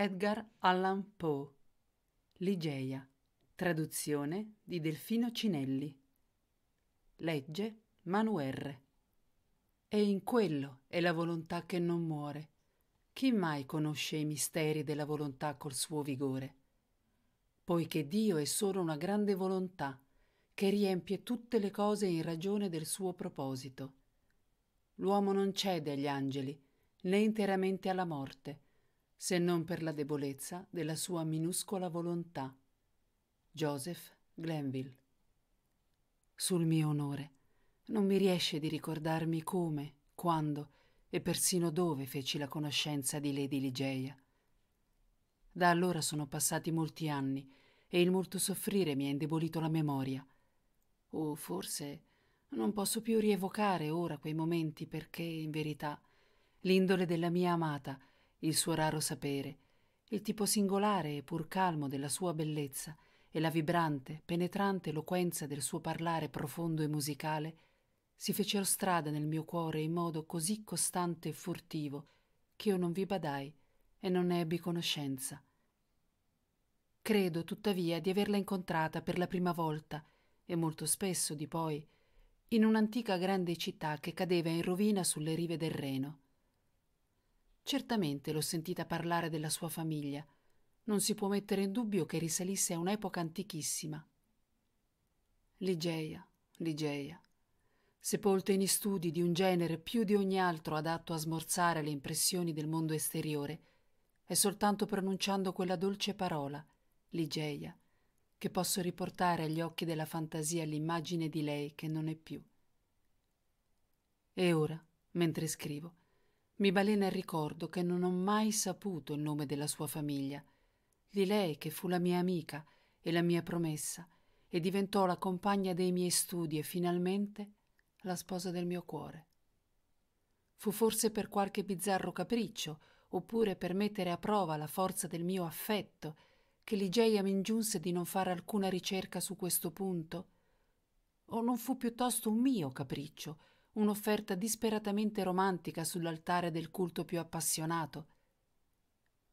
Edgar Allan Poe Ligeia Traduzione di Delfino Cinelli Legge Manuerre E in quello è la volontà che non muore. Chi mai conosce i misteri della volontà col suo vigore? Poiché Dio è solo una grande volontà che riempie tutte le cose in ragione del suo proposito. L'uomo non cede agli angeli, né interamente alla morte, se non per la debolezza della sua minuscola volontà. Joseph Glenville. Sul mio onore, non mi riesce di ricordarmi come, quando e persino dove feci la conoscenza di Lady Ligeia. Da allora sono passati molti anni e il molto soffrire mi ha indebolito la memoria. O forse non posso più rievocare ora quei momenti perché, in verità, l'indole della mia amata il suo raro sapere, il tipo singolare e pur calmo della sua bellezza e la vibrante, penetrante eloquenza del suo parlare profondo e musicale, si fecero strada nel mio cuore in modo così costante e furtivo che io non vi badai e non ne ebbi conoscenza. Credo, tuttavia, di averla incontrata per la prima volta, e molto spesso di poi, in un'antica grande città che cadeva in rovina sulle rive del Reno. Certamente l'ho sentita parlare della sua famiglia. Non si può mettere in dubbio che risalisse a un'epoca antichissima. Ligeia, Ligeia, sepolta in studi di un genere più di ogni altro adatto a smorzare le impressioni del mondo esteriore, è soltanto pronunciando quella dolce parola, Ligeia, che posso riportare agli occhi della fantasia l'immagine di lei che non è più. E ora, mentre scrivo, mi balena il ricordo che non ho mai saputo il nome della sua famiglia, di lei che fu la mia amica e la mia promessa e diventò la compagna dei miei studi e finalmente la sposa del mio cuore. Fu forse per qualche bizzarro capriccio, oppure per mettere a prova la forza del mio affetto, che Ligeia mi ingiunse di non fare alcuna ricerca su questo punto? O non fu piuttosto un mio capriccio, un'offerta disperatamente romantica sull'altare del culto più appassionato.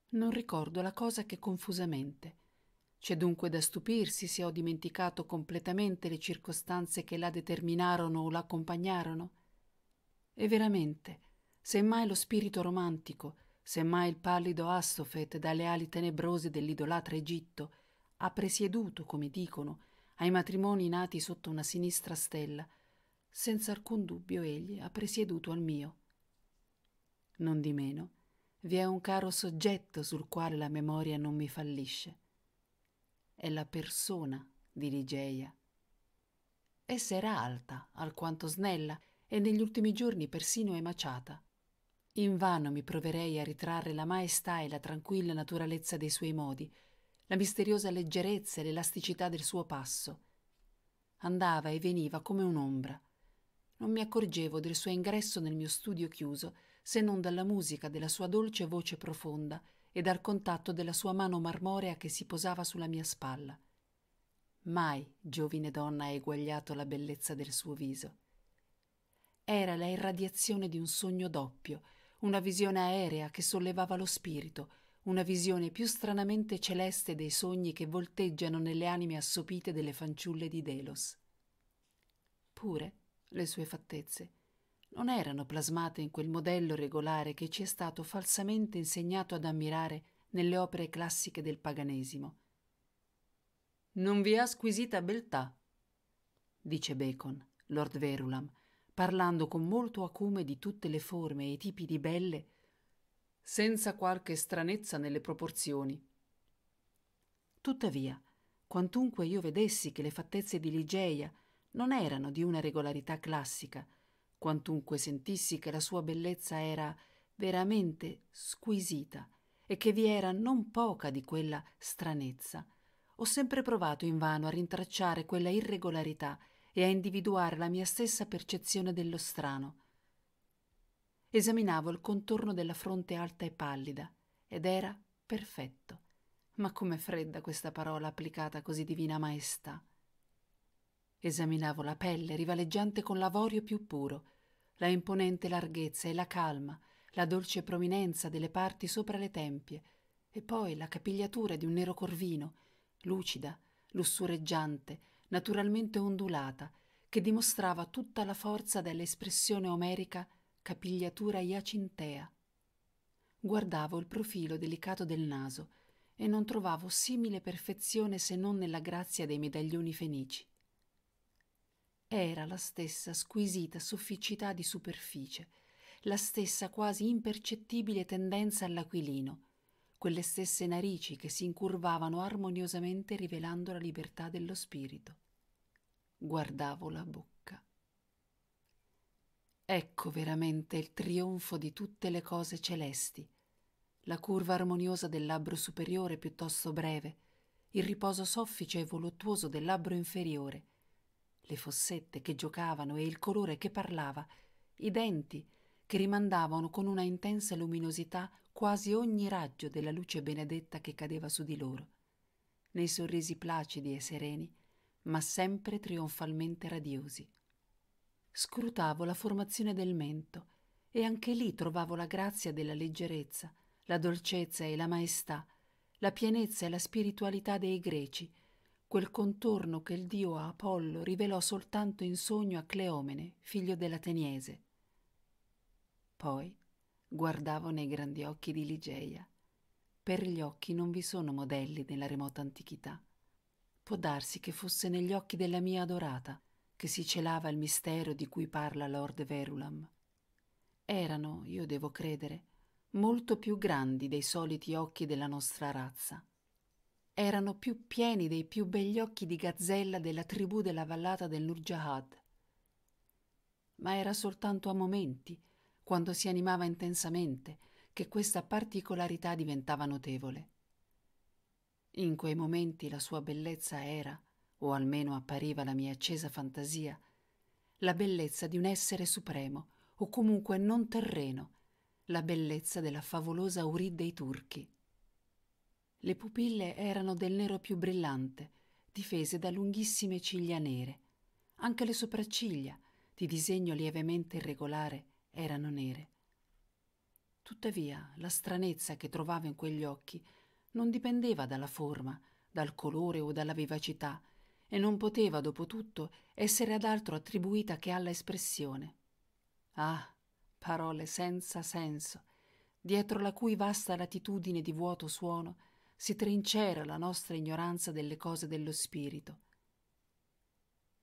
Non ricordo la cosa che confusamente. C'è dunque da stupirsi se ho dimenticato completamente le circostanze che la determinarono o l'accompagnarono. E veramente, semmai lo spirito romantico, semmai il pallido Astofet dalle ali tenebrose dell'idolatra Egitto, ha presieduto, come dicono, ai matrimoni nati sotto una sinistra stella, senza alcun dubbio egli ha presieduto al mio. Nondimeno, vi è un caro soggetto sul quale la memoria non mi fallisce. È la persona di Ligeia. Essa era alta, alquanto snella, e negli ultimi giorni persino emaciata. In vano mi proverei a ritrarre la maestà e la tranquilla naturalezza dei suoi modi, la misteriosa leggerezza e l'elasticità del suo passo. Andava e veniva come un'ombra, non mi accorgevo del suo ingresso nel mio studio chiuso, se non dalla musica della sua dolce voce profonda e dal contatto della sua mano marmorea che si posava sulla mia spalla. Mai giovine donna ha eguagliato la bellezza del suo viso. Era la irradiazione di un sogno doppio, una visione aerea che sollevava lo spirito, una visione più stranamente celeste dei sogni che volteggiano nelle anime assopite delle fanciulle di Delos. Pure, le sue fattezze non erano plasmate in quel modello regolare che ci è stato falsamente insegnato ad ammirare nelle opere classiche del paganesimo. Non vi ha squisita beltà, dice Bacon, Lord Verulam, parlando con molto acume di tutte le forme e i tipi di belle, senza qualche stranezza nelle proporzioni. Tuttavia, quantunque io vedessi che le fattezze di Ligeia non erano di una regolarità classica, quantunque sentissi che la sua bellezza era veramente squisita e che vi era non poca di quella stranezza, ho sempre provato invano a rintracciare quella irregolarità e a individuare la mia stessa percezione dello strano. Esaminavo il contorno della fronte alta e pallida, ed era perfetto. Ma com'è fredda questa parola applicata a così divina maestà. Esaminavo la pelle rivaleggiante con l'avorio più puro, la imponente larghezza e la calma, la dolce prominenza delle parti sopra le tempie, e poi la capigliatura di un nero corvino, lucida, lussureggiante, naturalmente ondulata, che dimostrava tutta la forza dell'espressione omerica capigliatura iacintea. Guardavo il profilo delicato del naso e non trovavo simile perfezione se non nella grazia dei medaglioni fenici era la stessa squisita sofficità di superficie, la stessa quasi impercettibile tendenza all'aquilino, quelle stesse narici che si incurvavano armoniosamente rivelando la libertà dello spirito. Guardavo la bocca. Ecco veramente il trionfo di tutte le cose celesti, la curva armoniosa del labbro superiore piuttosto breve, il riposo soffice e voluttuoso del labbro inferiore, le fossette che giocavano e il colore che parlava, i denti che rimandavano con una intensa luminosità quasi ogni raggio della luce benedetta che cadeva su di loro, nei sorrisi placidi e sereni, ma sempre trionfalmente radiosi. Scrutavo la formazione del mento e anche lì trovavo la grazia della leggerezza, la dolcezza e la maestà, la pienezza e la spiritualità dei greci, quel contorno che il dio Apollo rivelò soltanto in sogno a Cleomene, figlio dell'Ateniese. Poi guardavo nei grandi occhi di Ligeia. Per gli occhi non vi sono modelli della remota antichità. Può darsi che fosse negli occhi della mia adorata che si celava il mistero di cui parla Lord Verulam. Erano, io devo credere, molto più grandi dei soliti occhi della nostra razza erano più pieni dei più begli occhi di gazzella della tribù della vallata dell'Urjahad. Ma era soltanto a momenti, quando si animava intensamente, che questa particolarità diventava notevole. In quei momenti la sua bellezza era, o almeno appariva la mia accesa fantasia, la bellezza di un essere supremo, o comunque non terreno, la bellezza della favolosa Uri dei turchi. Le pupille erano del nero più brillante, difese da lunghissime ciglia nere. Anche le sopracciglia, di disegno lievemente irregolare, erano nere. Tuttavia, la stranezza che trovavo in quegli occhi non dipendeva dalla forma, dal colore o dalla vivacità, e non poteva, dopo tutto, essere ad altro attribuita che alla espressione. Ah, parole senza senso, dietro la cui vasta latitudine di vuoto suono si trincera la nostra ignoranza delle cose dello spirito.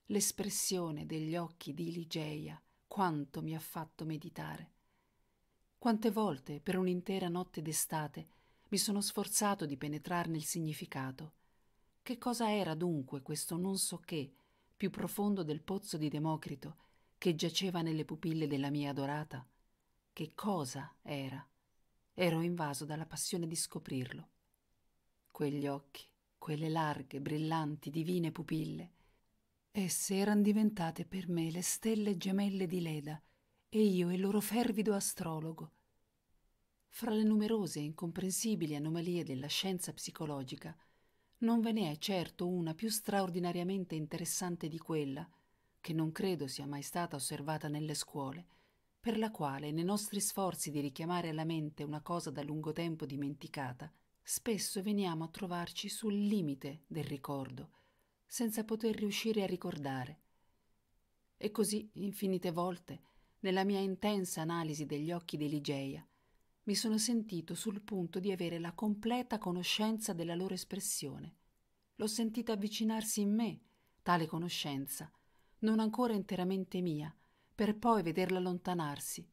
L'espressione degli occhi di Ligeia quanto mi ha fatto meditare. Quante volte, per un'intera notte d'estate, mi sono sforzato di penetrarne il significato. Che cosa era dunque questo non so che, più profondo del pozzo di Democrito, che giaceva nelle pupille della mia adorata? Che cosa era? Ero invaso dalla passione di scoprirlo quegli occhi, quelle larghe, brillanti, divine pupille. Esse erano diventate per me le stelle gemelle di Leda e io il loro fervido astrologo. Fra le numerose e incomprensibili anomalie della scienza psicologica, non ve ne è certo una più straordinariamente interessante di quella, che non credo sia mai stata osservata nelle scuole, per la quale nei nostri sforzi di richiamare alla mente una cosa da lungo tempo dimenticata, spesso veniamo a trovarci sul limite del ricordo, senza poter riuscire a ricordare. E così, infinite volte, nella mia intensa analisi degli occhi di Ligeia, mi sono sentito sul punto di avere la completa conoscenza della loro espressione. L'ho sentita avvicinarsi in me, tale conoscenza, non ancora interamente mia, per poi vederla allontanarsi.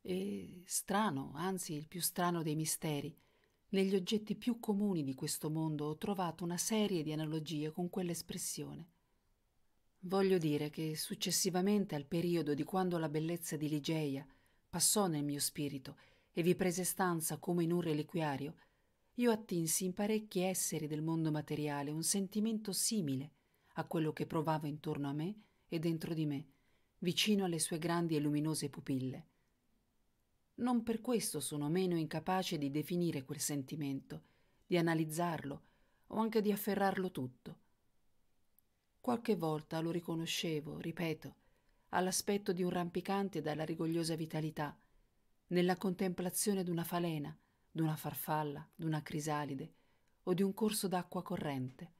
E strano, anzi il più strano dei misteri, negli oggetti più comuni di questo mondo ho trovato una serie di analogie con quell'espressione. Voglio dire che successivamente al periodo di quando la bellezza di Ligeia passò nel mio spirito e vi prese stanza come in un reliquiario, io attinsi in parecchi esseri del mondo materiale un sentimento simile a quello che provavo intorno a me e dentro di me, vicino alle sue grandi e luminose pupille non per questo sono meno incapace di definire quel sentimento, di analizzarlo o anche di afferrarlo tutto. Qualche volta lo riconoscevo, ripeto, all'aspetto di un rampicante dalla rigogliosa vitalità, nella contemplazione d'una falena, d'una farfalla, d'una crisalide o di un corso d'acqua corrente.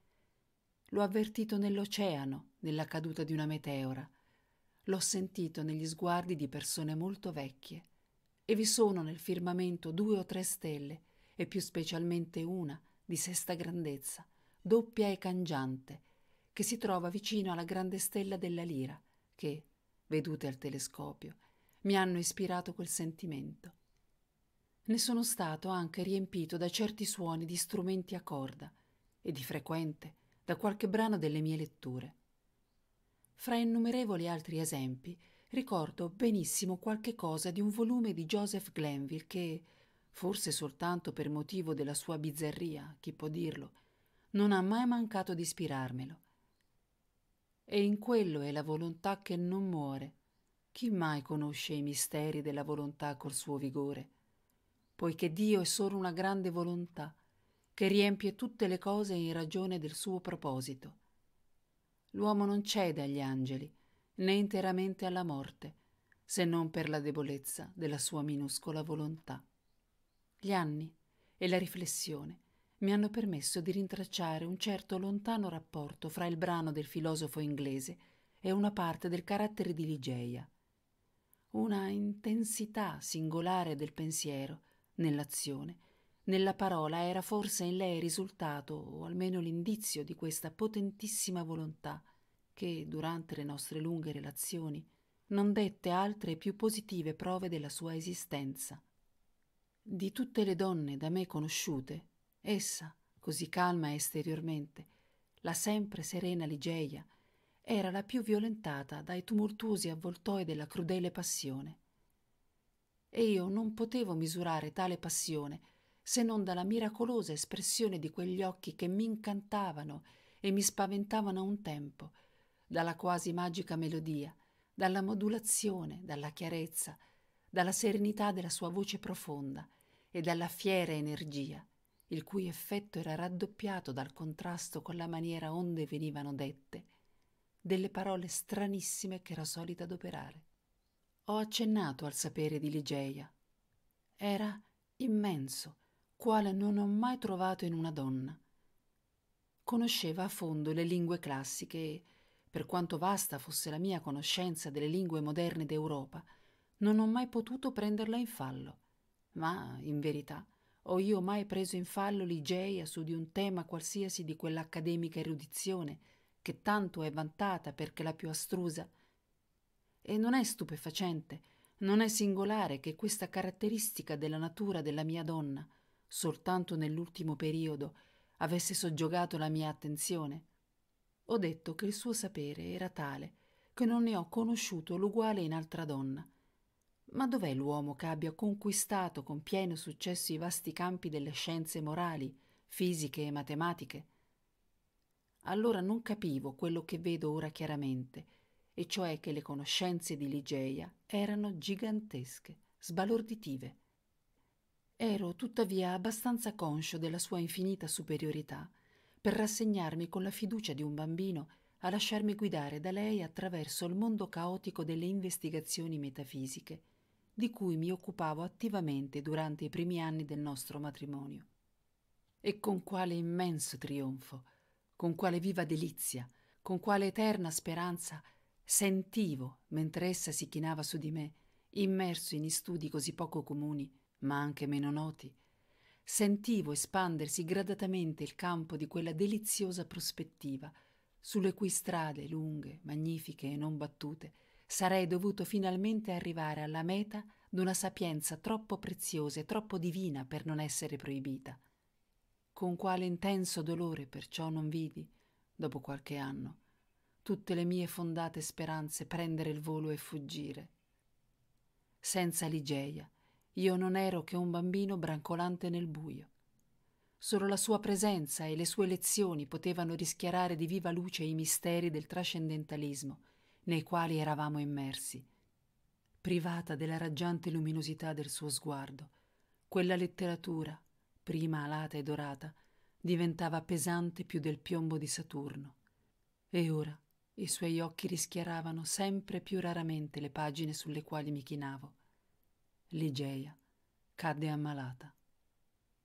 L'ho avvertito nell'oceano, nella caduta di una meteora. L'ho sentito negli sguardi di persone molto vecchie e vi sono nel firmamento due o tre stelle, e più specialmente una di sesta grandezza, doppia e cangiante, che si trova vicino alla grande stella della lira, che, vedute al telescopio, mi hanno ispirato quel sentimento. Ne sono stato anche riempito da certi suoni di strumenti a corda e di frequente da qualche brano delle mie letture. Fra innumerevoli altri esempi, ricordo benissimo qualche cosa di un volume di Joseph Glenville che, forse soltanto per motivo della sua bizzarria, chi può dirlo, non ha mai mancato di ispirarmelo. E in quello è la volontà che non muore. Chi mai conosce i misteri della volontà col suo vigore? Poiché Dio è solo una grande volontà che riempie tutte le cose in ragione del suo proposito. L'uomo non cede agli angeli, né interamente alla morte, se non per la debolezza della sua minuscola volontà. Gli anni e la riflessione mi hanno permesso di rintracciare un certo lontano rapporto fra il brano del filosofo inglese e una parte del carattere di Ligeia, una intensità singolare del pensiero, nell'azione, nella parola era forse in lei risultato, o almeno l'indizio di questa potentissima volontà, che, durante le nostre lunghe relazioni, non dette altre e più positive prove della sua esistenza. Di tutte le donne da me conosciute, essa, così calma esteriormente, la sempre serena Ligeia, era la più violentata dai tumultuosi avvoltoi della crudele passione. E io non potevo misurare tale passione se non dalla miracolosa espressione di quegli occhi che mi incantavano e mi spaventavano a un tempo, dalla quasi magica melodia, dalla modulazione, dalla chiarezza, dalla serenità della sua voce profonda e dalla fiera energia, il cui effetto era raddoppiato dal contrasto con la maniera onde venivano dette, delle parole stranissime che era solita adoperare. Ho accennato al sapere di Ligeia. Era immenso, quale non ho mai trovato in una donna. Conosceva a fondo le lingue classiche e per quanto vasta fosse la mia conoscenza delle lingue moderne d'Europa, non ho mai potuto prenderla in fallo. Ma, in verità, ho io mai preso in fallo l'Igeia su di un tema qualsiasi di quell'accademica erudizione che tanto è vantata perché la più astrusa? E non è stupefacente, non è singolare che questa caratteristica della natura della mia donna, soltanto nell'ultimo periodo, avesse soggiogato la mia attenzione ho detto che il suo sapere era tale che non ne ho conosciuto l'uguale in altra donna. Ma dov'è l'uomo che abbia conquistato con pieno successo i vasti campi delle scienze morali, fisiche e matematiche? Allora non capivo quello che vedo ora chiaramente, e cioè che le conoscenze di Ligeia erano gigantesche, sbalorditive. Ero tuttavia abbastanza conscio della sua infinita superiorità per rassegnarmi con la fiducia di un bambino a lasciarmi guidare da lei attraverso il mondo caotico delle investigazioni metafisiche, di cui mi occupavo attivamente durante i primi anni del nostro matrimonio. E con quale immenso trionfo, con quale viva delizia, con quale eterna speranza sentivo, mentre essa si chinava su di me, immerso in studi così poco comuni, ma anche meno noti, sentivo espandersi gradatamente il campo di quella deliziosa prospettiva sulle cui strade lunghe magnifiche e non battute sarei dovuto finalmente arrivare alla meta d'una sapienza troppo preziosa e troppo divina per non essere proibita con quale intenso dolore perciò non vidi dopo qualche anno tutte le mie fondate speranze prendere il volo e fuggire senza ligeia io non ero che un bambino brancolante nel buio. Solo la sua presenza e le sue lezioni potevano rischiarare di viva luce i misteri del trascendentalismo nei quali eravamo immersi. Privata della raggiante luminosità del suo sguardo, quella letteratura, prima alata e dorata, diventava pesante più del piombo di Saturno. E ora i suoi occhi rischiaravano sempre più raramente le pagine sulle quali mi chinavo ligeia cadde ammalata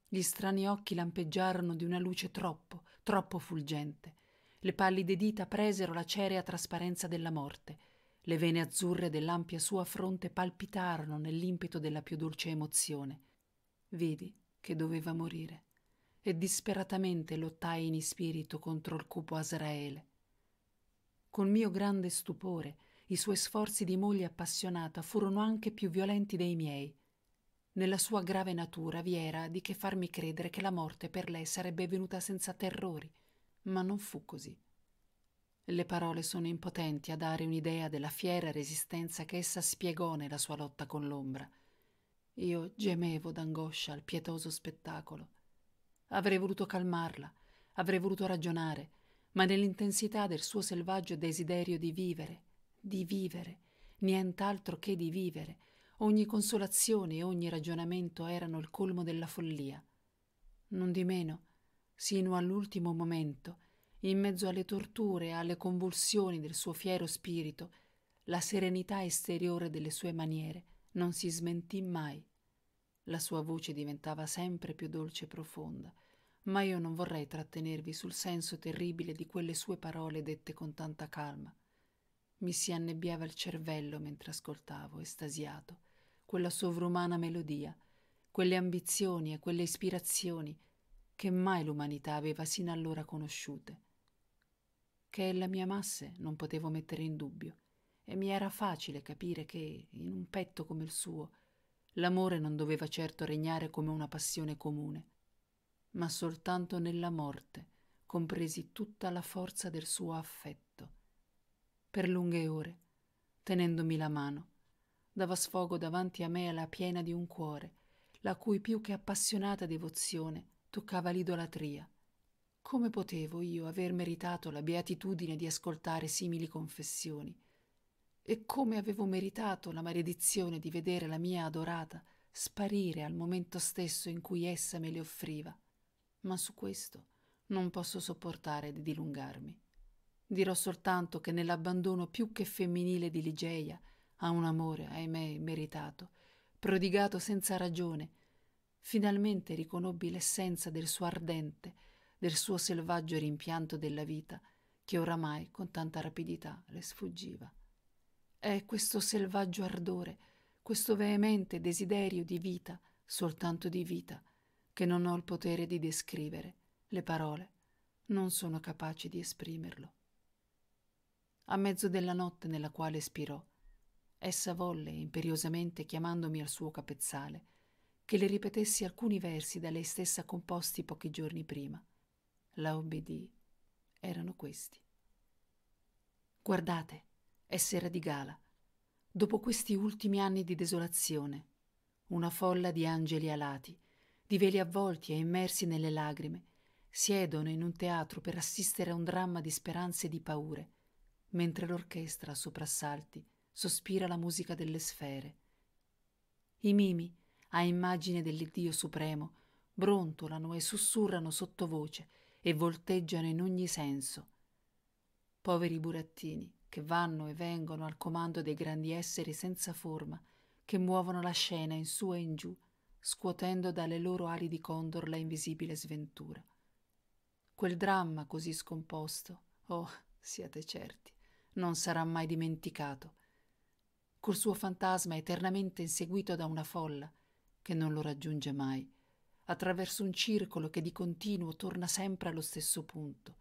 gli strani occhi lampeggiarono di una luce troppo troppo fulgente le pallide dita presero la cerea trasparenza della morte le vene azzurre dell'ampia sua fronte palpitarono nell'impeto della più dolce emozione vidi che doveva morire e disperatamente lottai in spirito contro il cupo Asraele. Col mio grande stupore i suoi sforzi di moglie appassionata furono anche più violenti dei miei. Nella sua grave natura vi era di che farmi credere che la morte per lei sarebbe venuta senza terrori, ma non fu così. Le parole sono impotenti a dare un'idea della fiera resistenza che essa spiegò nella sua lotta con l'ombra. Io gemevo d'angoscia al pietoso spettacolo. Avrei voluto calmarla, avrei voluto ragionare, ma nell'intensità del suo selvaggio desiderio di vivere di vivere, nient'altro che di vivere. Ogni consolazione e ogni ragionamento erano il colmo della follia. Non di meno, sino all'ultimo momento, in mezzo alle torture e alle convulsioni del suo fiero spirito, la serenità esteriore delle sue maniere non si smentì mai. La sua voce diventava sempre più dolce e profonda, ma io non vorrei trattenervi sul senso terribile di quelle sue parole dette con tanta calma. Mi si annebbiava il cervello mentre ascoltavo, estasiato, quella sovrumana melodia, quelle ambizioni e quelle ispirazioni che mai l'umanità aveva sino allora conosciute. Che ella mi amasse non potevo mettere in dubbio, e mi era facile capire che, in un petto come il suo, l'amore non doveva certo regnare come una passione comune, ma soltanto nella morte compresi tutta la forza del suo affetto, per lunghe ore, tenendomi la mano. Dava sfogo davanti a me alla piena di un cuore, la cui più che appassionata devozione toccava l'idolatria. Come potevo io aver meritato la beatitudine di ascoltare simili confessioni? E come avevo meritato la maledizione di vedere la mia adorata sparire al momento stesso in cui essa me le offriva? Ma su questo non posso sopportare di dilungarmi. Dirò soltanto che nell'abbandono più che femminile di Ligeia a un amore, ahimè, meritato, prodigato senza ragione, finalmente riconobbi l'essenza del suo ardente, del suo selvaggio rimpianto della vita che oramai con tanta rapidità le sfuggiva. È questo selvaggio ardore, questo veemente desiderio di vita, soltanto di vita, che non ho il potere di descrivere. Le parole non sono capaci di esprimerlo a mezzo della notte nella quale spirò. Essa volle, imperiosamente chiamandomi al suo capezzale, che le ripetessi alcuni versi da lei stessa composti pochi giorni prima. La obbedì. Erano questi. Guardate, è sera di gala. Dopo questi ultimi anni di desolazione, una folla di angeli alati, di veli avvolti e immersi nelle lagrime, siedono in un teatro per assistere a un dramma di speranze e di paure, mentre l'orchestra a soprassalti sospira la musica delle sfere. I mimi, a immagine dell'Iddio supremo, brontolano e sussurrano sottovoce e volteggiano in ogni senso. Poveri burattini che vanno e vengono al comando dei grandi esseri senza forma che muovono la scena in su e in giù, scuotendo dalle loro ali di condor la invisibile sventura. Quel dramma così scomposto, oh, siate certi, non sarà mai dimenticato, col suo fantasma eternamente inseguito da una folla che non lo raggiunge mai, attraverso un circolo che di continuo torna sempre allo stesso punto.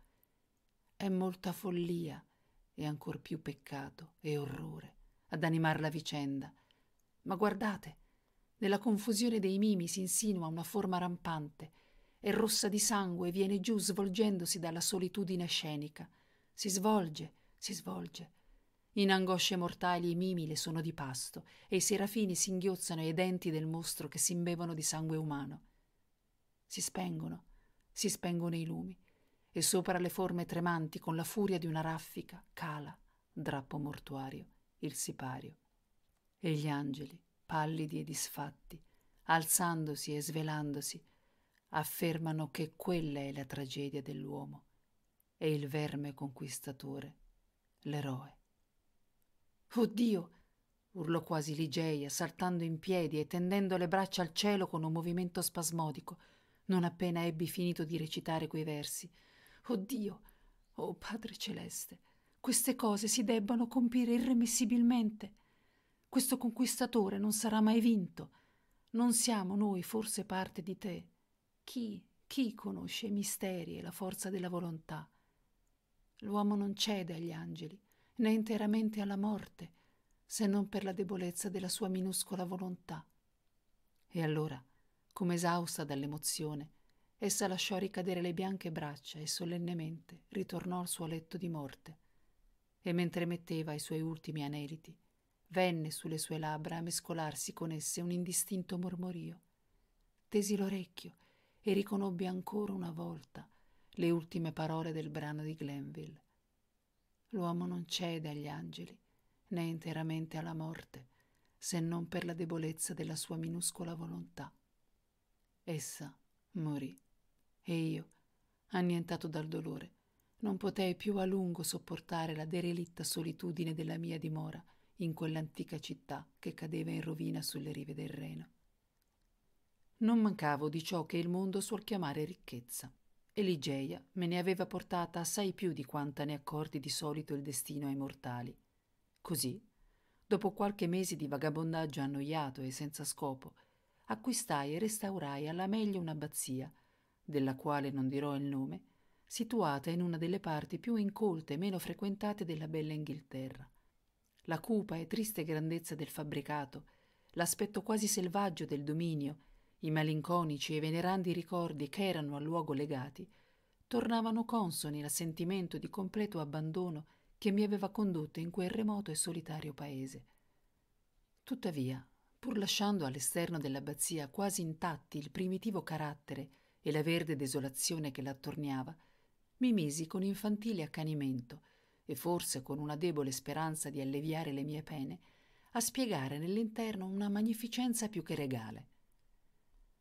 È molta follia e ancor più peccato e orrore ad animar la vicenda. Ma guardate, nella confusione dei mimi si insinua una forma rampante, e rossa di sangue viene giù svolgendosi dalla solitudine scenica. Si svolge, si svolge. In angosce mortali i mimi le sono di pasto e i serafini singhiozzano i denti del mostro che si imbevono di sangue umano. Si spengono, si spengono i lumi e sopra le forme tremanti con la furia di una raffica cala, drappo mortuario, il sipario. E gli angeli, pallidi e disfatti, alzandosi e svelandosi, affermano che quella è la tragedia dell'uomo e il verme conquistatore l'eroe. Oh Dio! urlò quasi Ligeia, saltando in piedi e tendendo le braccia al cielo con un movimento spasmodico, non appena ebbi finito di recitare quei versi. Oh Dio! Oh Padre Celeste! Queste cose si debbano compire irremissibilmente. Questo conquistatore non sarà mai vinto. Non siamo noi forse parte di te. Chi, chi conosce i misteri e la forza della volontà? L'uomo non cede agli angeli, né interamente alla morte, se non per la debolezza della sua minuscola volontà. E allora, come esausta dall'emozione, essa lasciò ricadere le bianche braccia e solennemente ritornò al suo letto di morte. E mentre metteva i suoi ultimi aneliti, venne sulle sue labbra a mescolarsi con esse un indistinto mormorio. Tesi l'orecchio e riconobbi ancora una volta le ultime parole del brano di Glenville. L'uomo non cede agli angeli, né interamente alla morte, se non per la debolezza della sua minuscola volontà. Essa morì e io, annientato dal dolore, non potei più a lungo sopportare la derelitta solitudine della mia dimora in quell'antica città che cadeva in rovina sulle rive del Reno. Non mancavo di ciò che il mondo suol chiamare ricchezza e Ligeia me ne aveva portata assai più di quanta ne accordi di solito il destino ai mortali. Così, dopo qualche mese di vagabondaggio annoiato e senza scopo, acquistai e restaurai alla meglio un'abbazia, della quale non dirò il nome, situata in una delle parti più incolte e meno frequentate della bella Inghilterra. La cupa e triste grandezza del fabbricato, l'aspetto quasi selvaggio del dominio i malinconici e venerandi ricordi che erano al luogo legati tornavano consoni al sentimento di completo abbandono che mi aveva condotto in quel remoto e solitario paese. Tuttavia, pur lasciando all'esterno dell'abbazia quasi intatti il primitivo carattere e la verde desolazione che l'attorniava, mi misi con infantile accanimento e forse con una debole speranza di alleviare le mie pene a spiegare nell'interno una magnificenza più che regale.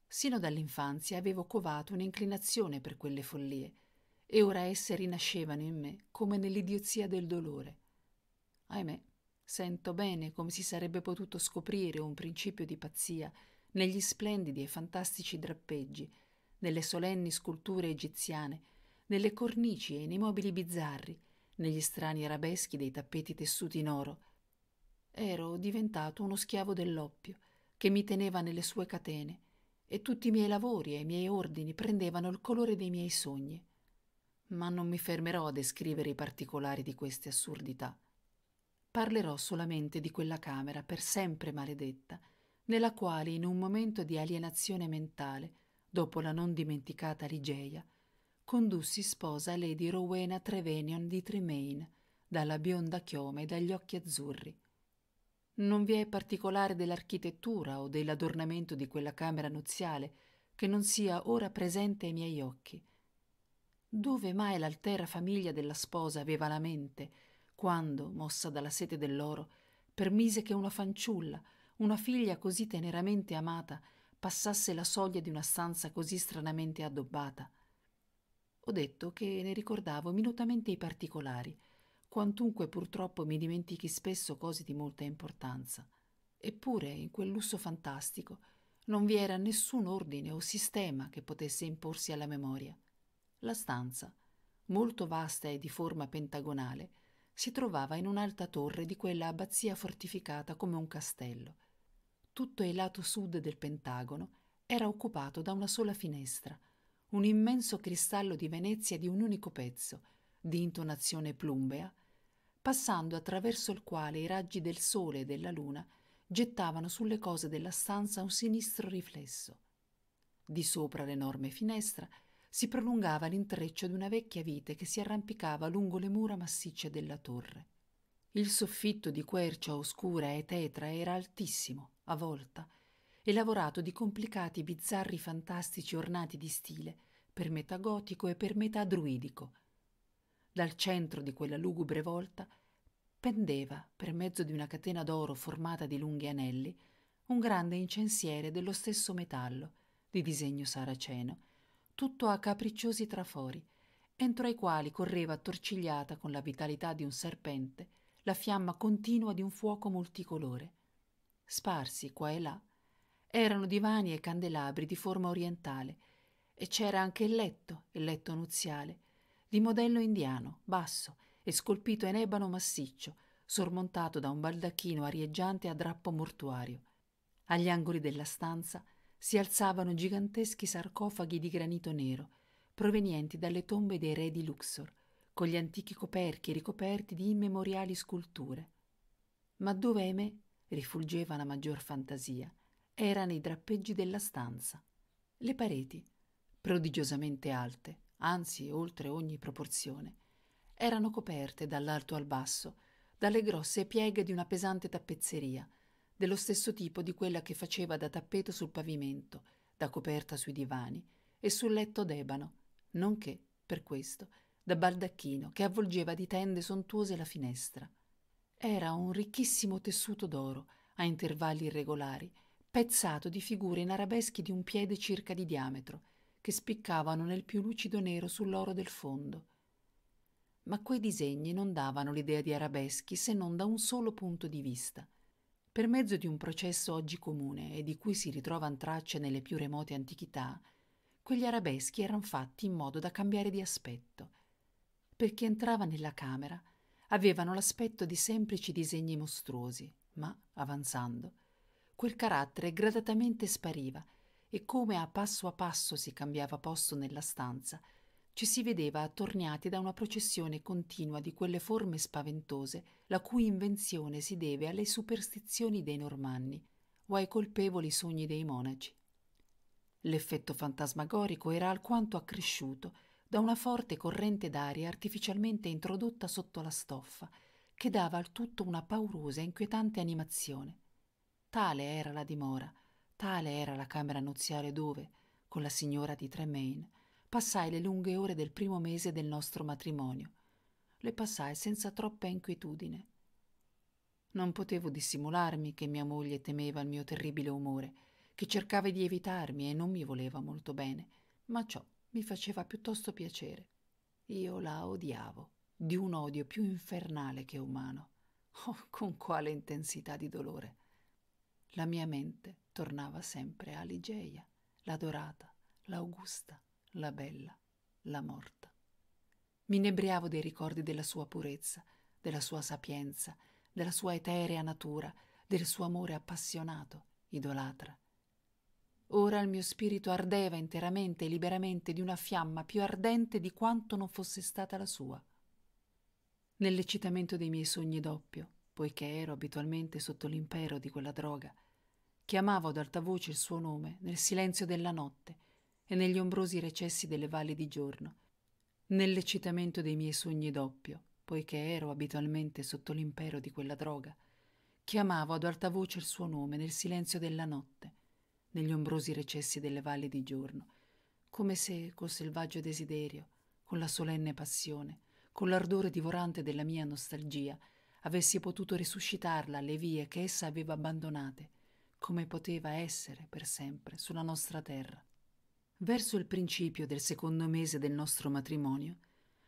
Sino dall'infanzia avevo covato un'inclinazione per quelle follie, e ora esse rinascevano in me come nell'idiozia del dolore. Ahimè, sento bene come si sarebbe potuto scoprire un principio di pazzia negli splendidi e fantastici drappeggi, nelle solenni sculture egiziane, nelle cornici e nei mobili bizzarri, negli strani arabeschi dei tappeti tessuti in oro. Ero diventato uno schiavo dell'oppio, che mi teneva nelle sue catene, e tutti i miei lavori e i miei ordini prendevano il colore dei miei sogni. Ma non mi fermerò a descrivere i particolari di queste assurdità. Parlerò solamente di quella camera per sempre maledetta, nella quale in un momento di alienazione mentale, dopo la non dimenticata Ligeia, condussi sposa Lady Rowena Trevenion di Tremaine, dalla bionda chioma e dagli occhi azzurri. Non vi è particolare dell'architettura o dell'adornamento di quella camera nuziale che non sia ora presente ai miei occhi. Dove mai l'altera famiglia della sposa aveva la mente, quando, mossa dalla sete dell'oro, permise che una fanciulla, una figlia così teneramente amata, passasse la soglia di una stanza così stranamente addobbata. Ho detto che ne ricordavo minutamente i particolari, quantunque purtroppo mi dimentichi spesso cose di molta importanza. Eppure, in quel lusso fantastico, non vi era nessun ordine o sistema che potesse imporsi alla memoria. La stanza, molto vasta e di forma pentagonale, si trovava in un'alta torre di quella abbazia fortificata come un castello. Tutto il lato sud del Pentagono era occupato da una sola finestra, un immenso cristallo di Venezia di un unico pezzo, di intonazione plumbea, passando attraverso il quale i raggi del sole e della luna gettavano sulle cose della stanza un sinistro riflesso. Di sopra l'enorme finestra si prolungava l'intreccio di una vecchia vite che si arrampicava lungo le mura massicce della torre. Il soffitto di quercia oscura e tetra era altissimo, a volta, e lavorato di complicati bizzarri fantastici ornati di stile, per metà gotico e per metà druidico, dal centro di quella lugubre volta pendeva, per mezzo di una catena d'oro formata di lunghi anelli, un grande incensiere dello stesso metallo, di disegno saraceno, tutto a capricciosi trafori, entro i quali correva attorcigliata con la vitalità di un serpente la fiamma continua di un fuoco multicolore. Sparsi qua e là erano divani e candelabri di forma orientale, e c'era anche il letto, il letto nuziale, di modello indiano, basso e scolpito in ebano massiccio, sormontato da un baldacchino arieggiante a drappo mortuario. Agli angoli della stanza si alzavano giganteschi sarcofagi di granito nero, provenienti dalle tombe dei re di Luxor, con gli antichi coperchi ricoperti di immemoriali sculture. Ma dove me rifulgeva la maggior fantasia, era nei drappeggi della stanza, le pareti, prodigiosamente alte, anzi oltre ogni proporzione, erano coperte dall'alto al basso dalle grosse pieghe di una pesante tappezzeria, dello stesso tipo di quella che faceva da tappeto sul pavimento, da coperta sui divani e sul letto d'ebano, nonché, per questo, da baldacchino che avvolgeva di tende sontuose la finestra. Era un ricchissimo tessuto d'oro, a intervalli irregolari, pezzato di figure in arabeschi di un piede circa di diametro, che spiccavano nel più lucido nero sull'oro del fondo. Ma quei disegni non davano l'idea di arabeschi se non da un solo punto di vista. Per mezzo di un processo oggi comune e di cui si ritrovano tracce nelle più remote antichità, quegli arabeschi erano fatti in modo da cambiare di aspetto. Per chi entrava nella camera, avevano l'aspetto di semplici disegni mostruosi, ma, avanzando, quel carattere gradatamente spariva e come a passo a passo si cambiava posto nella stanza, ci si vedeva attorniati da una processione continua di quelle forme spaventose la cui invenzione si deve alle superstizioni dei normanni o ai colpevoli sogni dei monaci. L'effetto fantasmagorico era alquanto accresciuto da una forte corrente d'aria artificialmente introdotta sotto la stoffa, che dava al tutto una paurosa e inquietante animazione. Tale era la dimora, Tale era la camera nuziale dove, con la signora di Tremaine, passai le lunghe ore del primo mese del nostro matrimonio. Le passai senza troppa inquietudine. Non potevo dissimularmi che mia moglie temeva il mio terribile umore, che cercava di evitarmi e non mi voleva molto bene, ma ciò mi faceva piuttosto piacere. Io la odiavo, di un odio più infernale che umano. Oh, con quale intensità di dolore! La mia mente tornava sempre a Ligeia, l'adorata, l'augusta, la bella, la morta. Mi inebriavo dei ricordi della sua purezza, della sua sapienza, della sua eterea natura, del suo amore appassionato, idolatra. Ora il mio spirito ardeva interamente e liberamente di una fiamma più ardente di quanto non fosse stata la sua. Nell'eccitamento dei miei sogni doppio, poiché ero abitualmente sotto l'impero di quella droga. Chiamavo ad alta voce il suo nome nel silenzio della notte e negli ombrosi recessi delle valli di giorno, nell'eccitamento dei miei sogni doppio, poiché ero abitualmente sotto l'impero di quella droga. Chiamavo ad alta voce il suo nome nel silenzio della notte, negli ombrosi recessi delle valli di giorno, come se col selvaggio desiderio, con la solenne passione, con l'ardore divorante della mia nostalgia, avessi potuto risuscitarla alle vie che essa aveva abbandonate, come poteva essere per sempre sulla nostra terra. Verso il principio del secondo mese del nostro matrimonio,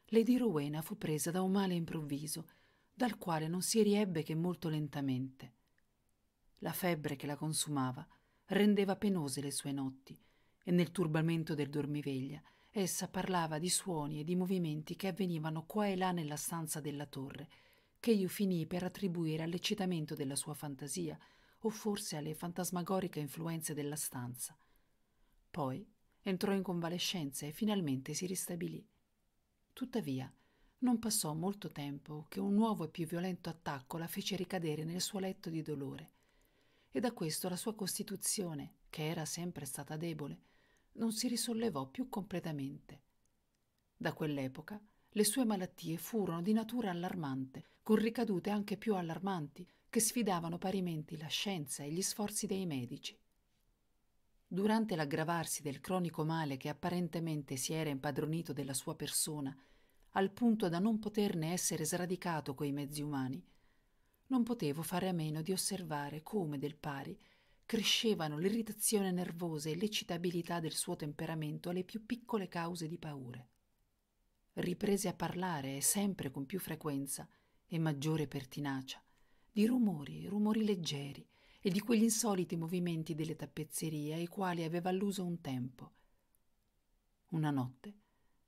Lady Rowena fu presa da un male improvviso, dal quale non si riebbe che molto lentamente. La febbre che la consumava rendeva penose le sue notti, e nel turbamento del dormiveglia essa parlava di suoni e di movimenti che avvenivano qua e là nella stanza della torre, che io finii per attribuire all'eccitamento della sua fantasia o forse alle fantasmagoriche influenze della stanza. Poi entrò in convalescenza e finalmente si ristabilì. Tuttavia, non passò molto tempo che un nuovo e più violento attacco la fece ricadere nel suo letto di dolore, e da questo la sua costituzione, che era sempre stata debole, non si risollevò più completamente. Da quell'epoca le sue malattie furono di natura allarmante, con ricadute anche più allarmanti, che sfidavano parimenti la scienza e gli sforzi dei medici. Durante l'aggravarsi del cronico male che apparentemente si era impadronito della sua persona, al punto da non poterne essere sradicato coi mezzi umani, non potevo fare a meno di osservare come del pari crescevano l'irritazione nervosa e l'eccitabilità del suo temperamento alle più piccole cause di paure. Riprese a parlare e sempre con più frequenza, e maggiore pertinacia, di rumori, rumori leggeri e di quegli insoliti movimenti delle tappezzerie ai quali aveva alluso un tempo. Una notte,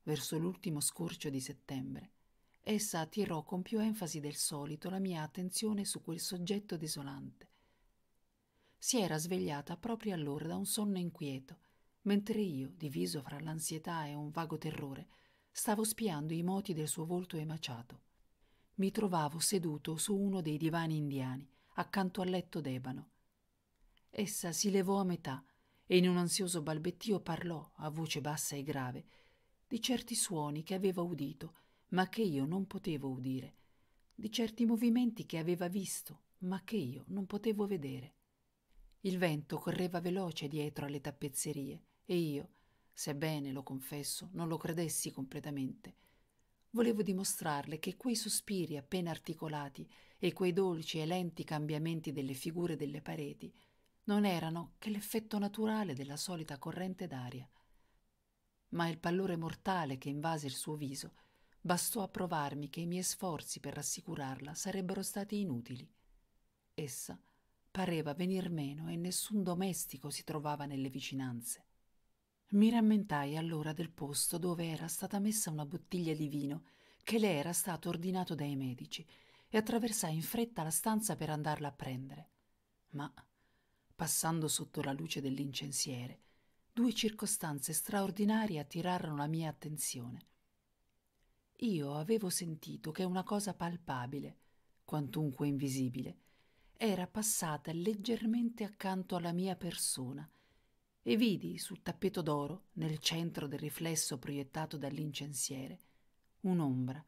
verso l'ultimo scorcio di settembre, essa attirò con più enfasi del solito la mia attenzione su quel soggetto desolante. Si era svegliata proprio allora da un sonno inquieto, mentre io, diviso fra l'ansietà e un vago terrore, stavo spiando i moti del suo volto emaciato mi trovavo seduto su uno dei divani indiani, accanto al letto d'ebano. Essa si levò a metà e in un ansioso balbettio parlò, a voce bassa e grave, di certi suoni che aveva udito, ma che io non potevo udire, di certi movimenti che aveva visto, ma che io non potevo vedere. Il vento correva veloce dietro alle tappezzerie e io, sebbene lo confesso, non lo credessi completamente, volevo dimostrarle che quei sospiri appena articolati e quei dolci e lenti cambiamenti delle figure delle pareti non erano che l'effetto naturale della solita corrente d'aria. Ma il pallore mortale che invase il suo viso bastò a provarmi che i miei sforzi per rassicurarla sarebbero stati inutili. Essa pareva venir meno e nessun domestico si trovava nelle vicinanze. Mi rammentai allora del posto dove era stata messa una bottiglia di vino che le era stato ordinato dai medici e attraversai in fretta la stanza per andarla a prendere. Ma, passando sotto la luce dell'incensiere, due circostanze straordinarie attirarono la mia attenzione. Io avevo sentito che una cosa palpabile, quantunque invisibile, era passata leggermente accanto alla mia persona – e vidi sul tappeto d'oro, nel centro del riflesso proiettato dall'incensiere, un'ombra,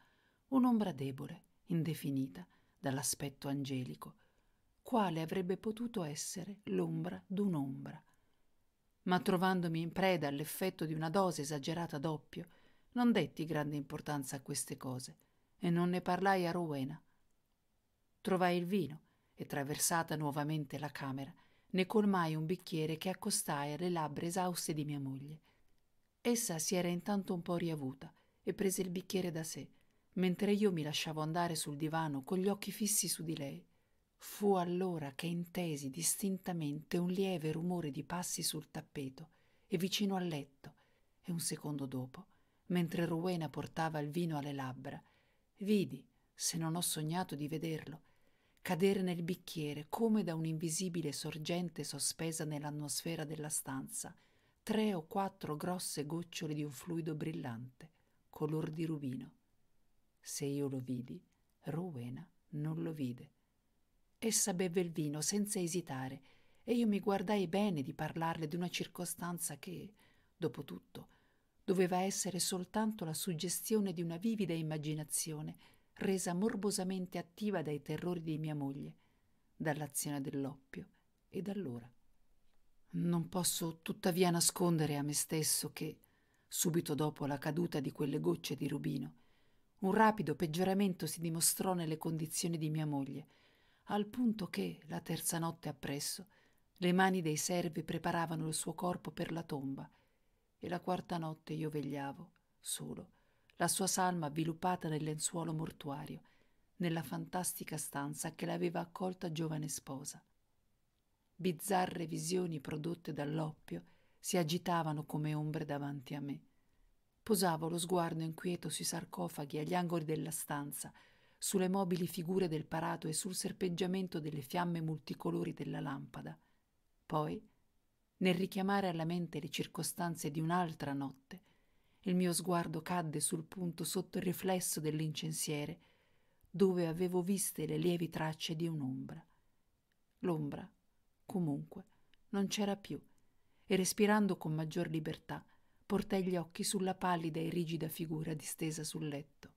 un'ombra debole, indefinita, dall'aspetto angelico, quale avrebbe potuto essere l'ombra d'un'ombra. Ma trovandomi in preda all'effetto di una dose esagerata d'oppio, non detti grande importanza a queste cose e non ne parlai a Rowena. Trovai il vino e traversata nuovamente la camera, ne colmai un bicchiere che accostai alle labbra esauste di mia moglie. Essa si era intanto un po' riavuta e prese il bicchiere da sé, mentre io mi lasciavo andare sul divano con gli occhi fissi su di lei. Fu allora che intesi distintamente un lieve rumore di passi sul tappeto e vicino al letto, e un secondo dopo, mentre Rowena portava il vino alle labbra, vidi, se non ho sognato di vederlo, cadere nel bicchiere come da un'invisibile sorgente sospesa nell'atmosfera della stanza tre o quattro grosse gocciole di un fluido brillante, color di rubino. Se io lo vidi, Rowena non lo vide. Essa beve il vino senza esitare e io mi guardai bene di parlarle di una circostanza che, dopo tutto, doveva essere soltanto la suggestione di una vivida immaginazione resa morbosamente attiva dai terrori di mia moglie, dall'azione dell'oppio e dall'ora. Non posso tuttavia nascondere a me stesso che, subito dopo la caduta di quelle gocce di rubino, un rapido peggioramento si dimostrò nelle condizioni di mia moglie, al punto che, la terza notte appresso, le mani dei servi preparavano il suo corpo per la tomba e la quarta notte io vegliavo, solo, la sua salma avviluppata nel lenzuolo mortuario, nella fantastica stanza che l'aveva accolta giovane sposa. Bizzarre visioni prodotte dall'oppio si agitavano come ombre davanti a me. Posavo lo sguardo inquieto sui sarcofaghi agli angoli della stanza, sulle mobili figure del parato e sul serpeggiamento delle fiamme multicolori della lampada. Poi, nel richiamare alla mente le circostanze di un'altra notte, il mio sguardo cadde sul punto sotto il riflesso dell'incensiere, dove avevo viste le lievi tracce di un'ombra. L'ombra, comunque, non c'era più, e respirando con maggior libertà, portai gli occhi sulla pallida e rigida figura distesa sul letto.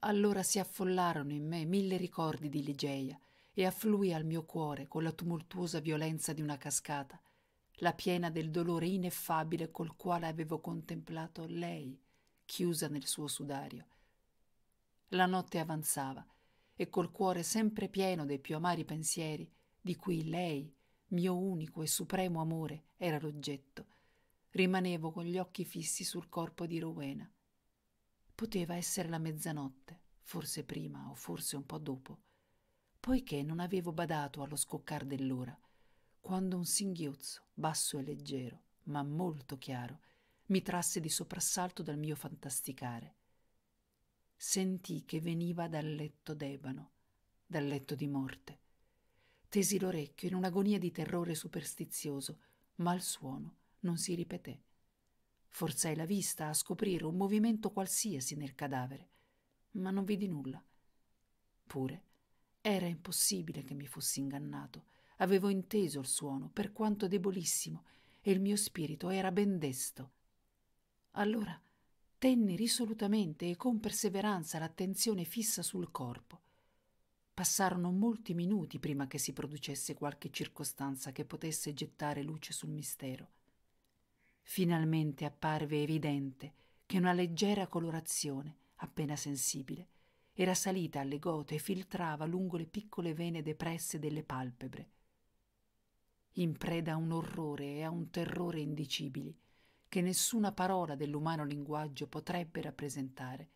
Allora si affollarono in me mille ricordi di Ligeia e affluì al mio cuore con la tumultuosa violenza di una cascata, la piena del dolore ineffabile col quale avevo contemplato lei chiusa nel suo sudario. La notte avanzava e col cuore sempre pieno dei più amari pensieri di cui lei, mio unico e supremo amore, era l'oggetto, rimanevo con gli occhi fissi sul corpo di Rowena. Poteva essere la mezzanotte, forse prima o forse un po' dopo, poiché non avevo badato allo scoccar dell'ora quando un singhiozzo, basso e leggero, ma molto chiaro, mi trasse di soprassalto dal mio fantasticare. Sentii che veniva dal letto d'ebano, dal letto di morte. Tesi l'orecchio in un'agonia di terrore superstizioso, ma il suono non si ripeté. Forzai la vista a scoprire un movimento qualsiasi nel cadavere, ma non vidi nulla. Pure era impossibile che mi fossi ingannato. Avevo inteso il suono, per quanto debolissimo, e il mio spirito era ben desto. Allora tenni risolutamente e con perseveranza l'attenzione fissa sul corpo. Passarono molti minuti prima che si producesse qualche circostanza che potesse gettare luce sul mistero. Finalmente apparve evidente che una leggera colorazione, appena sensibile, era salita alle gote e filtrava lungo le piccole vene depresse delle palpebre in preda a un orrore e a un terrore indicibili, che nessuna parola dell'umano linguaggio potrebbe rappresentare,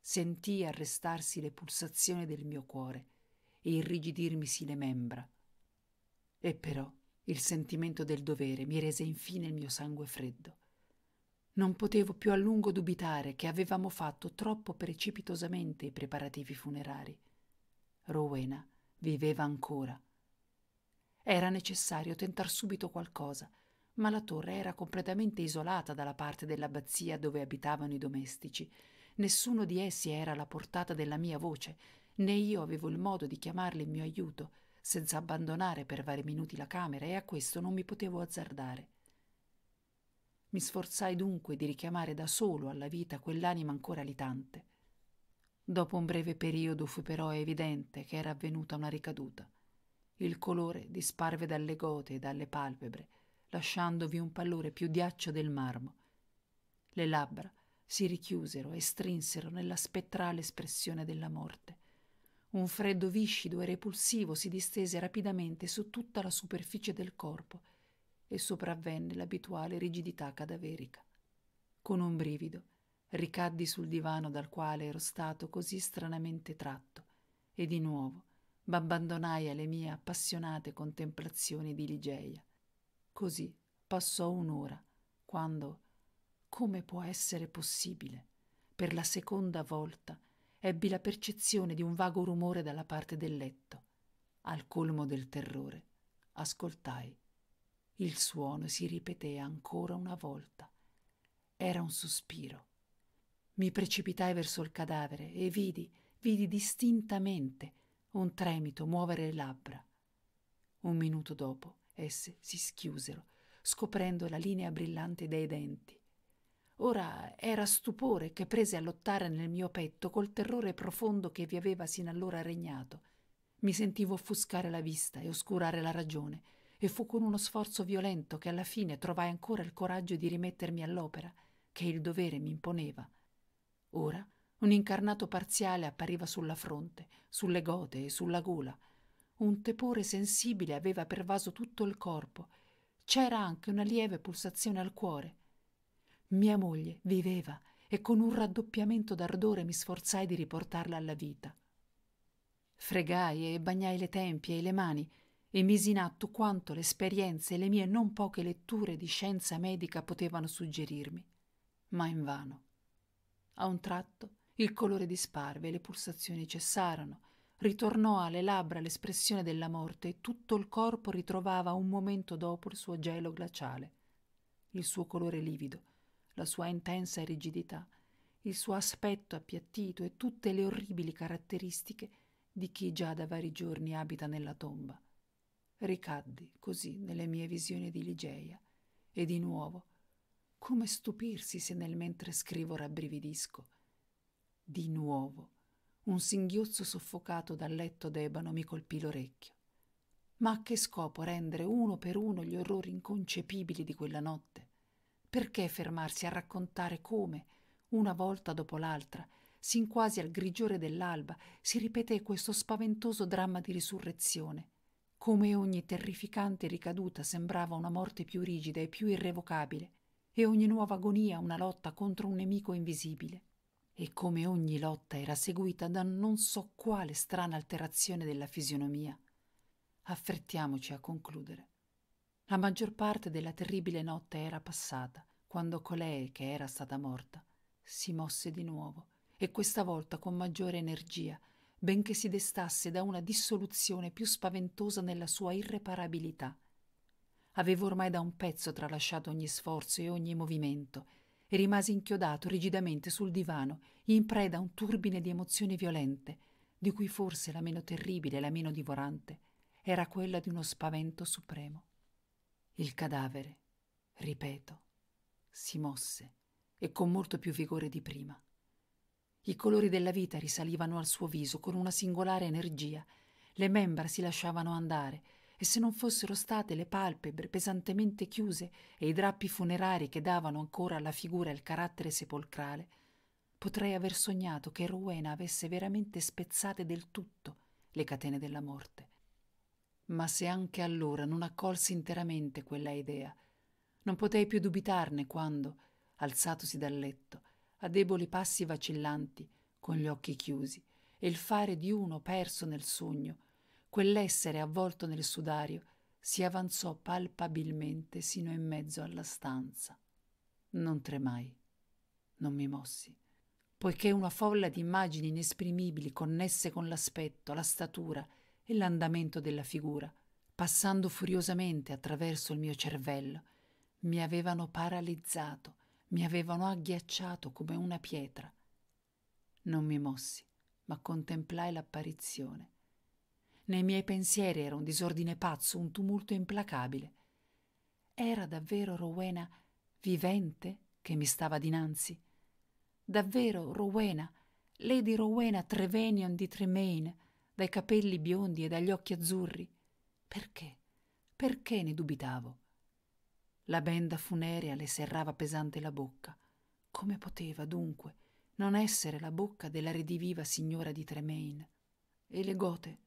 sentii arrestarsi le pulsazioni del mio cuore e irrigidirmisi le membra. E però il sentimento del dovere mi rese infine il mio sangue freddo. Non potevo più a lungo dubitare che avevamo fatto troppo precipitosamente i preparativi funerari. Rowena viveva ancora era necessario tentar subito qualcosa, ma la torre era completamente isolata dalla parte dell'abbazia dove abitavano i domestici. Nessuno di essi era alla portata della mia voce, né io avevo il modo di chiamarle in mio aiuto, senza abbandonare per vari minuti la camera, e a questo non mi potevo azzardare. Mi sforzai dunque di richiamare da solo alla vita quell'anima ancora litante. Dopo un breve periodo fu però evidente che era avvenuta una ricaduta. Il colore disparve dalle gote e dalle palpebre, lasciandovi un pallore più ghiaccio del marmo. Le labbra si richiusero e strinsero nella spettrale espressione della morte. Un freddo viscido e repulsivo si distese rapidamente su tutta la superficie del corpo e sopravvenne l'abituale rigidità cadaverica. Con un brivido ricaddi sul divano dal quale ero stato così stranamente tratto e di nuovo m'abbandonai alle mie appassionate contemplazioni di Ligeia. Così passò un'ora, quando, come può essere possibile, per la seconda volta ebbi la percezione di un vago rumore dalla parte del letto. Al colmo del terrore, ascoltai. Il suono si ripeté ancora una volta. Era un sospiro. Mi precipitai verso il cadavere e vidi, vidi distintamente un tremito, muovere le labbra. Un minuto dopo esse si schiusero, scoprendo la linea brillante dei denti. Ora era stupore che prese a lottare nel mio petto col terrore profondo che vi aveva sin allora regnato. Mi sentivo offuscare la vista e oscurare la ragione, e fu con uno sforzo violento che alla fine trovai ancora il coraggio di rimettermi all'opera che il dovere mi imponeva. Ora un incarnato parziale appariva sulla fronte, sulle gote e sulla gola. Un tepore sensibile aveva pervaso tutto il corpo. C'era anche una lieve pulsazione al cuore. Mia moglie viveva e con un raddoppiamento d'ardore mi sforzai di riportarla alla vita. Fregai e bagnai le tempie e le mani e misi in atto quanto le esperienze e le mie non poche letture di scienza medica potevano suggerirmi, ma invano. A un tratto il colore disparve, le pulsazioni cessarono. Ritornò alle labbra l'espressione della morte e tutto il corpo ritrovava un momento dopo il suo gelo glaciale, il suo colore livido, la sua intensa rigidità, il suo aspetto appiattito e tutte le orribili caratteristiche di chi già da vari giorni abita nella tomba. Ricaddi così nelle mie visioni di Ligeia e di nuovo, come stupirsi se nel mentre scrivo rabbrividisco di nuovo un singhiozzo soffocato dal letto d'ebano mi colpì l'orecchio. Ma a che scopo rendere uno per uno gli orrori inconcepibili di quella notte? Perché fermarsi a raccontare come, una volta dopo l'altra, sin quasi al grigiore dell'alba, si ripeté questo spaventoso dramma di risurrezione? Come ogni terrificante ricaduta sembrava una morte più rigida e più irrevocabile, e ogni nuova agonia una lotta contro un nemico invisibile e come ogni lotta era seguita da non so quale strana alterazione della fisionomia. Affrettiamoci a concludere. La maggior parte della terribile notte era passata quando colei che era stata morta si mosse di nuovo e questa volta con maggiore energia, benché si destasse da una dissoluzione più spaventosa nella sua irreparabilità. Avevo ormai da un pezzo tralasciato ogni sforzo e ogni movimento e rimase inchiodato rigidamente sul divano, in preda a un turbine di emozioni violente, di cui forse la meno terribile, la meno divorante, era quella di uno spavento supremo. Il cadavere, ripeto, si mosse e con molto più vigore di prima. I colori della vita risalivano al suo viso con una singolare energia, le membra si lasciavano andare, e se non fossero state le palpebre pesantemente chiuse e i drappi funerari che davano ancora alla figura il carattere sepolcrale, potrei aver sognato che Rowena avesse veramente spezzate del tutto le catene della morte. Ma se anche allora non accolsi interamente quella idea, non potei più dubitarne quando, alzatosi dal letto, a deboli passi vacillanti, con gli occhi chiusi, e il fare di uno perso nel sogno, quell'essere avvolto nel sudario si avanzò palpabilmente sino in mezzo alla stanza. Non tremai, non mi mossi, poiché una folla di immagini inesprimibili connesse con l'aspetto, la statura e l'andamento della figura, passando furiosamente attraverso il mio cervello, mi avevano paralizzato, mi avevano agghiacciato come una pietra. Non mi mossi, ma contemplai l'apparizione nei miei pensieri era un disordine pazzo, un tumulto implacabile. Era davvero Rowena vivente che mi stava dinanzi? Davvero Rowena, Lady Rowena Trevenion di Tremaine, dai capelli biondi e dagli occhi azzurri? Perché? Perché ne dubitavo? La benda funerea le serrava pesante la bocca. Come poteva, dunque, non essere la bocca della rediviva signora di Tremaine? E le gote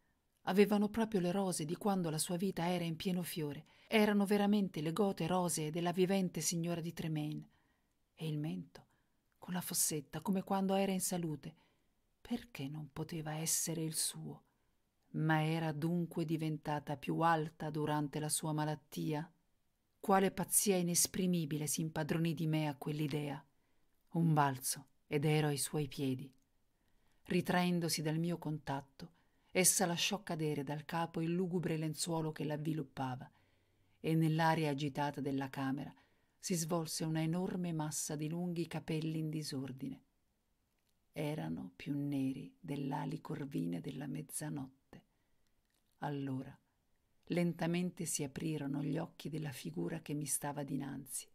Avevano proprio le rose di quando la sua vita era in pieno fiore. Erano veramente le gote rosee della vivente signora di Tremaine. E il mento, con la fossetta, come quando era in salute. Perché non poteva essere il suo? Ma era dunque diventata più alta durante la sua malattia? Quale pazzia inesprimibile si impadronì di me a quell'idea. Un balzo ed ero ai suoi piedi. Ritraendosi dal mio contatto, Essa lasciò cadere dal capo il lugubre lenzuolo che l'avviluppava e nell'aria agitata della camera si svolse una enorme massa di lunghi capelli in disordine. Erano più neri dell'ali corvine della mezzanotte. Allora lentamente si aprirono gli occhi della figura che mi stava dinanzi.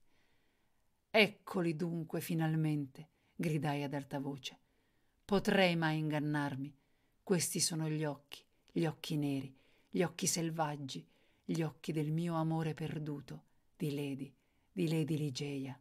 Eccoli dunque finalmente, gridai ad alta voce. Potrei mai ingannarmi? Questi sono gli occhi, gli occhi neri, gli occhi selvaggi, gli occhi del mio amore perduto, di Lady, di Lady Ligeia.